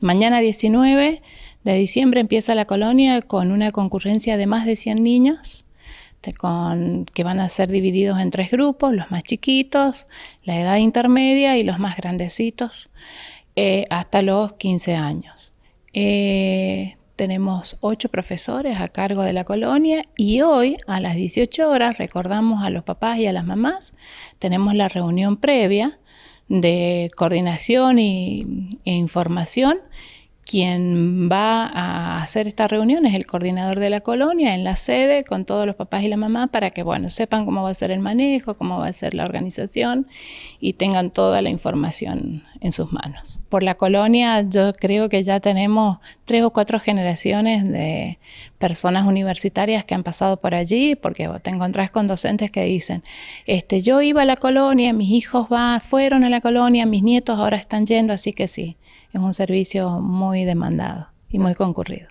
Mañana 19 de diciembre empieza la colonia con una concurrencia de más de 100 niños. que van a ser divididos en tres grupos, los más chiquitos, la edad intermedia y los más grandecitos, eh, hasta los 15 años. Eh, tenemos ocho profesores a cargo de la colonia y hoy a las 18 horas recordamos a los papás y a las mamás, tenemos la reunión previa de coordinación y, e información quien va a hacer esta reunión es el coordinador de la colonia en la sede con todos los papás y la mamá para que bueno, sepan cómo va a ser el manejo, cómo va a ser la organización y tengan toda la información en sus manos. Por la colonia yo creo que ya tenemos tres o cuatro generaciones de personas universitarias que han pasado por allí, porque te encontrás con docentes que dicen, este, yo iba a la colonia, mis hijos va, fueron a la colonia, mis nietos ahora están yendo, así que sí, es un servicio muy demandado y muy concurrido.